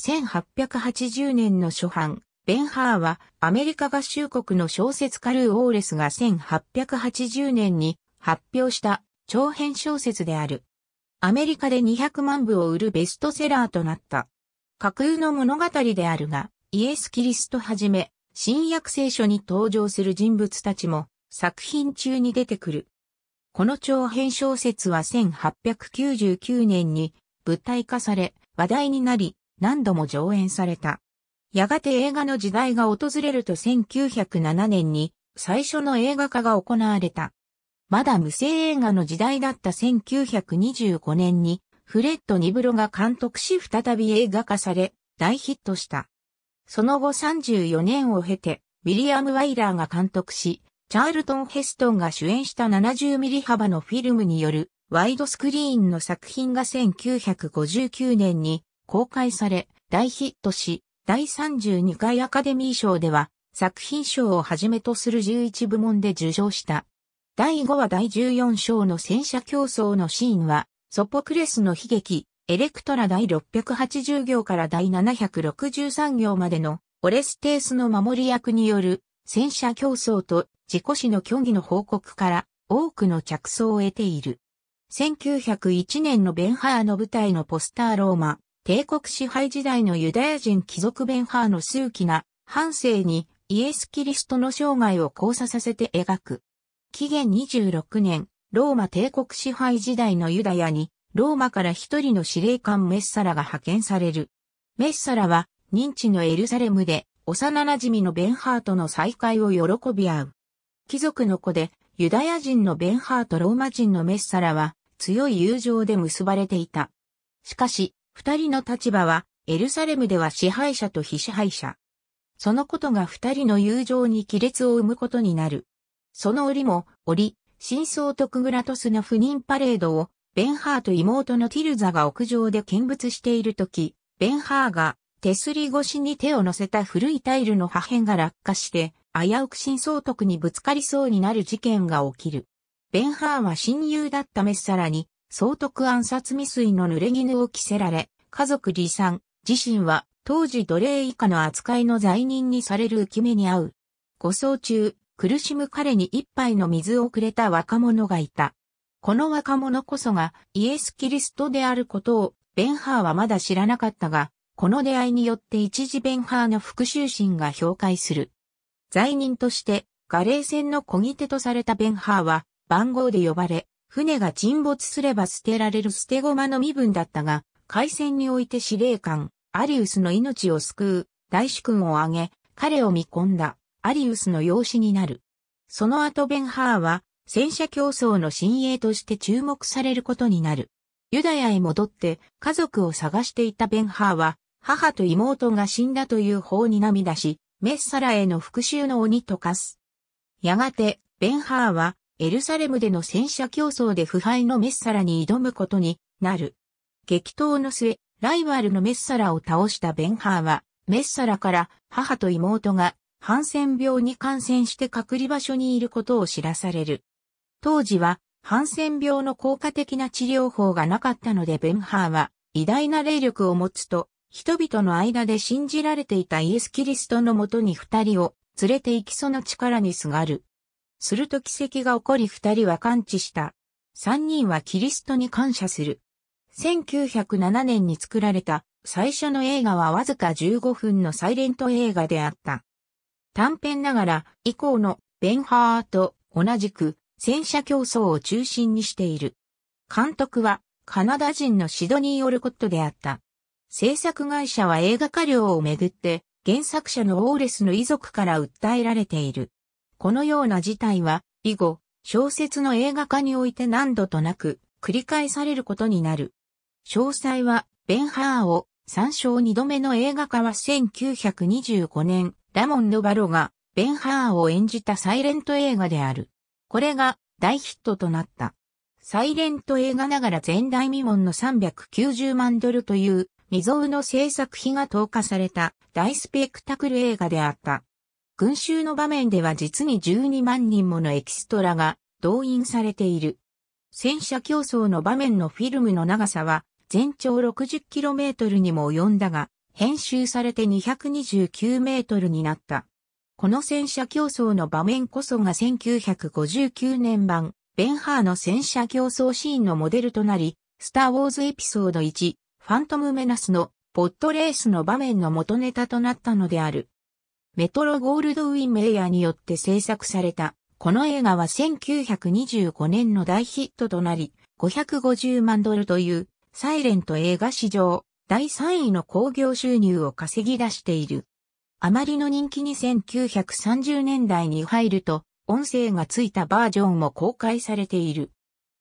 1880年の初版、ベンハーはアメリカ合衆国の小説家ルー・オーレスが1880年に発表した長編小説である。アメリカで200万部を売るベストセラーとなった。架空の物語であるが、イエス・キリストはじめ、新約聖書に登場する人物たちも作品中に出てくる。この長編小説は1899年に舞台化され話題になり、何度も上演された。やがて映画の時代が訪れると1907年に最初の映画化が行われた。まだ無声映画の時代だった1925年にフレッド・ニブロが監督し再び映画化され大ヒットした。その後34年を経てウィリアム・ワイラーが監督しチャールトン・ヘストンが主演した70ミリ幅のフィルムによるワイドスクリーンの作品が1959年に公開され、大ヒットし、第32回アカデミー賞では、作品賞をはじめとする11部門で受賞した。第5話第14章の戦車競争のシーンは、ソポクレスの悲劇、エレクトラ第680行から第763行までのオレステースの守り役による戦車競争と自己史の虚偽の報告から多くの着想を得ている。1901年のベンハーの舞台のポスターローマ、帝国支配時代のユダヤ人貴族ベンハーの数奇な半生にイエス・キリストの生涯を交差させて描く。紀元26年、ローマ帝国支配時代のユダヤに、ローマから一人の司令官メッサラが派遣される。メッサラは、認知のエルサレムで、幼馴染のベンハートの再会を喜び合う。貴族の子で、ユダヤ人のベンハーとローマ人のメッサラは、強い友情で結ばれていた。しかし、二人の立場は、エルサレムでは支配者と非支配者。そのことが二人の友情に亀裂を生むことになる。その折も、折、真相とクグラトスの不妊パレードを、ベンハーと妹のティルザが屋上で見物しているとき、ベンハーが手すり越しに手を乗せた古いタイルの破片が落下して、危うく真相徳にぶつかりそうになる事件が起きる。ベンハーは親友だったメッサラに総督暗殺未遂の濡れ衣を着せられ、家族離散、自身は当時奴隷以下の扱いの罪人にされる浮き目に遭う。護送中、苦しむ彼に一杯の水をくれた若者がいた。この若者こそがイエス・キリストであることをベンハーはまだ知らなかったが、この出会いによって一時ベンハーの復讐心が評価する。罪人としてガレー戦の小切手とされたベンハーは番号で呼ばれ、船が沈没すれば捨てられる捨て駒の身分だったが、海戦において司令官、アリウスの命を救う、大主君を挙げ、彼を見込んだ、アリウスの養子になる。その後ベンハーは、戦車競争の新鋭として注目されることになる。ユダヤへ戻って家族を探していたベンハーは、母と妹が死んだという法に涙し、メッサラへの復讐の鬼と化す。やがて、ベンハーはエルサレムでの戦車競争で腐敗のメッサラに挑むことになる。激闘の末、ライバルのメッサラを倒したベンハーは、メッサラから母と妹がハンセン病に感染して隔離場所にいることを知らされる。当時はハンセン病の効果的な治療法がなかったのでベンハーは偉大な霊力を持つと人々の間で信じられていたイエス・キリストのもとに二人を連れて行きその力にすがる。すると奇跡が起こり二人は感知した。三人はキリストに感謝する。1907年に作られた最初の映画はわずか15分のサイレント映画であった。短編ながら以降のベンハーと同じく戦車競争を中心にしている。監督はカナダ人のシドニー・オルコットであった。制作会社は映画化料をめぐって原作者のオーレスの遺族から訴えられている。このような事態は、以後、小説の映画化において何度となく、繰り返されることになる。詳細は、ベンハーを参照二度目の映画化は1925年、ラモン・ド・バロが、ベンハーを演じたサイレント映画である。これが大ヒットとなった。サイレント映画ながら前代未聞の390万ドルという未曾有の制作費が投下された大スペクタクル映画であった。群衆の場面では実に12万人ものエキストラが動員されている。戦車競争の場面のフィルムの長さは全長 60km にも及んだが、編集されて 229m になった。この戦車競争の場面こそが1959年版、ベンハーの戦車競争シーンのモデルとなり、スター・ウォーズエピソード1、ファントム・メナスのポットレースの場面の元ネタとなったのである。メトロゴールドウィン・メイヤーによって制作された。この映画は1925年の大ヒットとなり、550万ドルという、サイレント映画史上、第3位の興行収入を稼ぎ出している。あまりの人気に1930年代に入ると、音声がついたバージョンも公開されている。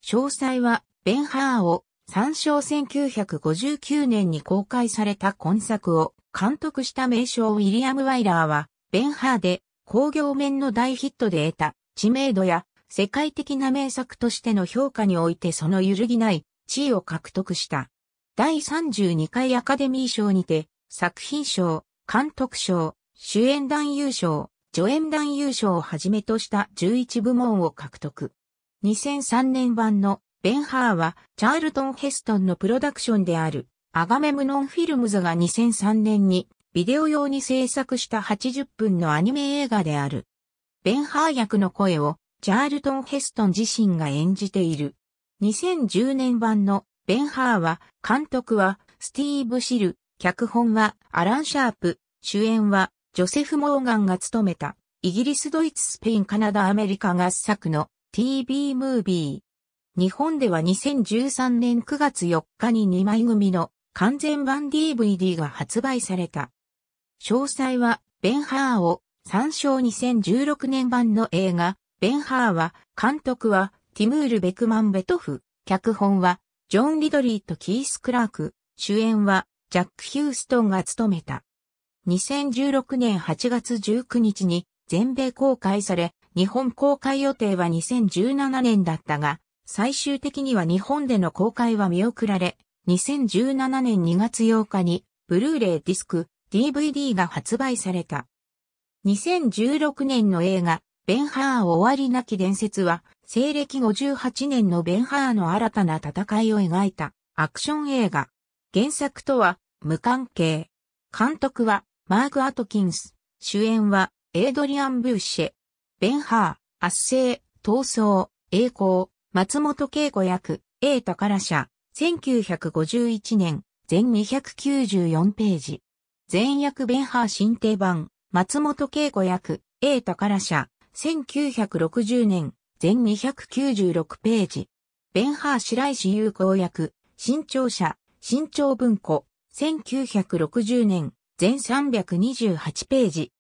詳細は、ベンハーを、参照1959年に公開された今作を監督した名称ウィリアム・ワイラーは、ベンハーで、工業面の大ヒットで得た知名度や世界的な名作としての評価においてその揺るぎない地位を獲得した。第32回アカデミー賞にて作品賞、監督賞、主演男優賞、助演男優賞をはじめとした11部門を獲得。2003年版のベンハーはチャールトン・ヘストンのプロダクションであるアガメムノンフィルムズが2003年にビデオ用に制作した80分のアニメ映画である。ベンハー役の声をチャールトン・ヘストン自身が演じている。2010年版のベンハーは監督はスティーブ・シル、脚本はアラン・シャープ、主演はジョセフ・モーガンが務めたイギリス、ドイツ、スペイン、カナダ、アメリカ合作の TV ムービー。日本では2013年9月4日に2枚組の完全版 DVD が発売された。詳細は、ベンハーを参照2016年版の映画、ベンハーは、監督は、ティムール・ベクマン・ベトフ、脚本は、ジョン・リドリーとキース・クラーク、主演は、ジャック・ヒューストンが務めた。2016年8月19日に全米公開され、日本公開予定は2017年だったが、最終的には日本での公開は見送られ、2017年2月8日に、ブルーレイディスク、DVD が発売された。2016年の映画、ベンハー終わりなき伝説は、西暦58年のベンハーの新たな戦いを描いたアクション映画。原作とは無関係。監督はマーク・アトキンス。主演はエイドリアン・ブーシェ。ベンハー、圧政、闘争、栄光、松本恵子役、A 宝社、1951年、全294ページ。全訳ンハー新定版、松本慶子役、A 宝社、1960年、全296ページ。ベンハー白石有効役、新潮社、新潮文庫、1960年、全328ページ。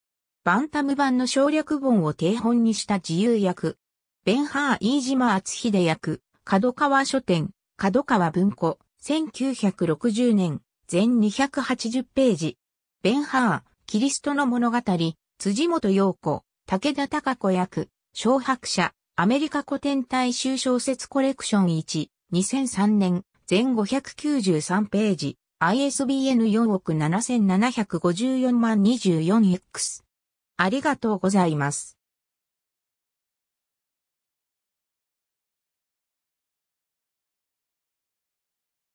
バンタム版の省略本を定本にした自由役。ベンハー飯島厚秀役、角川書店、角川文庫、1960年、全280ページ。ベンハー、キリストの物語、辻元陽子、武田隆子役、小白者、アメリカ古典大衆小説コレクション1、2003年、全593ページ、ISBN 4億7754万 24X。ありがとうございます。